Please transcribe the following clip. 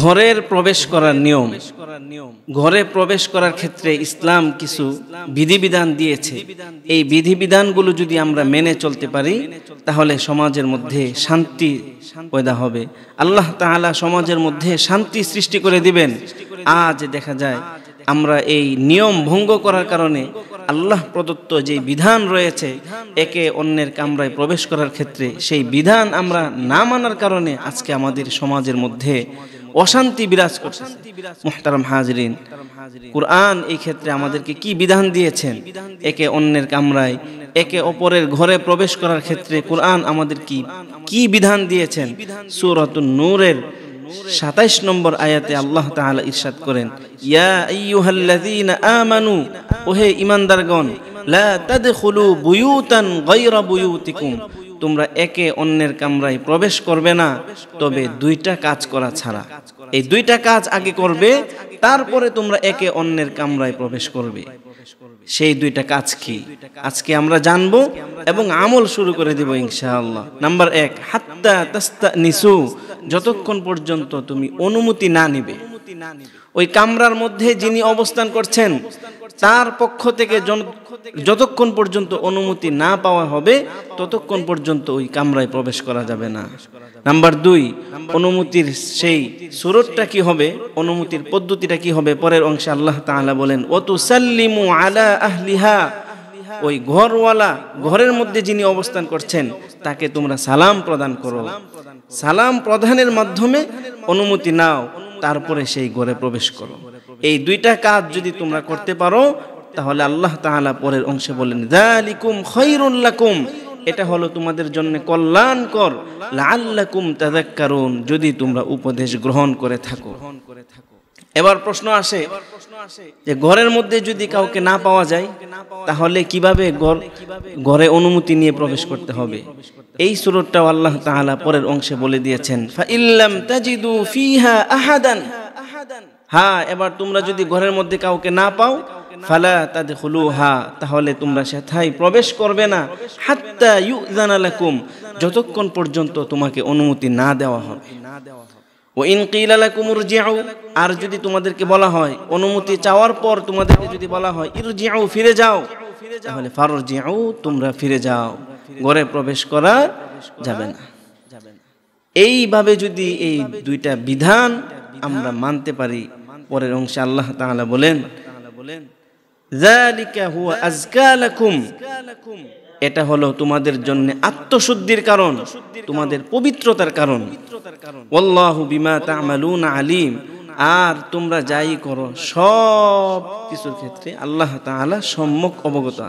ঘরের প্রবেশ করার নিয়ম ঘরে প্রবেশ করার ক্ষেত্রে ইসলাম কিছু বিধিবিধান দিয়েছে এই বিধিবিধানগুলো যদি আমরা মেনে চলতে পারি তাহলে সমাজের মধ্যে শান্তি পয়দা হবে আল্লাহ তাহলা সমাজের মধ্যে শান্তি সৃষ্টি করে দিবেন আজ দেখা যায় আমরা এই নিয়ম ভঙ্গ করার কারণে আল্লাহ প্রদত্ত যে বিধান রয়েছে একে অন্যের কামরায় প্রবেশ করার ক্ষেত্রে সেই বিধান আমরা না মানার কারণে আজকে আমাদের সমাজের মধ্যে অশান্তি বিরাজ করছে মোহতারম হাজরিন কোরআন এই ক্ষেত্রে আমাদেরকে কি বিধান দিয়েছেন একে অন্যের কামরায় একে অপরের ঘরে প্রবেশ করার ক্ষেত্রে কোরআন আমাদের কি কি বিধান দিয়েছেন সুরত নূরের সাতাইশ নম্বর আয়াতে আল্লাহ তাহলে ইরশাদ করেন আমানু ওহে ইমানদারগণ লা তাদখুলু বুয়ুতান গায়রা বুয়ুতিকুম তোমরা একে অন্যের কামরায় প্রবেশ করবে না তবে দুইটা কাজ করা ছাড়া এই দুইটা কাজ আগে করবে তারপরে তোমরা একে অন্যের কামরায় প্রবেশ করবে সেই দুইটা কাজ কি আজকে আমরা জানবো এবং আমল শুরু করে দিব ইনশাআল্লাহ নাম্বার এক হাত্তা তাস্তা নিসু যতক্ষণ পর্যন্ত তুমি অনুমতি না নিবে ওই কামরার মধ্যে যিনি অবস্থান করছেন তার পক্ষ থেকে যতক্ষণ পর্যন্ত অনুমতি না পাওয়া হবে ততক্ষণ পর্যন্ত ওই কামরায় প্রবেশ করা যাবে না নাম্বার দুই অনুমতির সেই সুরতটা কি হবে অনুমতির পদ্ধতিটা কি হবে পরের অংশে আল্লাহ তাহলে বলেন অতু সাল্লিমু আলা আহলিহা ওই ঘরওয়ালা ঘরের মধ্যে যিনি অবস্থান করছেন তাকে তোমরা সালাম প্রদান করো সালাম প্রদানের মাধ্যমে অনুমতি নাও তারপরে সেই ঘরে প্রবেশ করো এই দুইটা কাজ যদি তোমরা করতে পারো তাহলে আল্লাহ তাহলা পরের অংশে বলেন দালিকুম এটা হলো তোমাদের জন্য কল্যাণ কল্যাণকর লাল্লাকুম তাদাক্কারুন যদি তোমরা উপদেশ গ্রহণ করে থাকো এবার প্রশ্ন আসে যে ঘরের মধ্যে যদি কাউকে না পাওয়া যায় তাহলে কিভাবে ঘরে অনুমতি নিয়ে প্রবেশ করতে হবে এই সুরতটাও আল্লাহ তাআলা পরের অংশে বলে দিয়েছেন তাজিদু আহাদান হ্যাঁ এবার তোমরা যদি ঘরের মধ্যে কাউকে না পাও ফালা তাদের হা তাহলে তোমরা সেথায় প্রবেশ করবে না হাত্তা ইউজানালাকুম যতক্ষণ পর্যন্ত তোমাকে অনুমতি না দেওয়া হবে না দেওয়া হবে ও ইনকিলালা কুমুর জিয়াও আর যদি তোমাদেরকে বলা হয় অনুমতি চাওয়ার পর তোমাদেরকে যদি বলা হয় ইর জিয়াও ফিরে যাও তাহলে ফারর জিয়াও তোমরা ফিরে যাও ঘরে প্রবেশ করা যাবে না এইভাবে যদি এই দুইটা বিধান আমরা মানতে পারি পরের অংশে আল্লাহ তাহলে বলেন এটা হলো তোমাদের জন্য আত্মশুদ্ধির কারণ তোমাদের পবিত্রতার কারণ ওল্লাহু বিমা তামালুন আলিম আর তোমরা যাই করো সব কিছুর ক্ষেত্রে আল্লাহ তাআলা সম্যক অবগত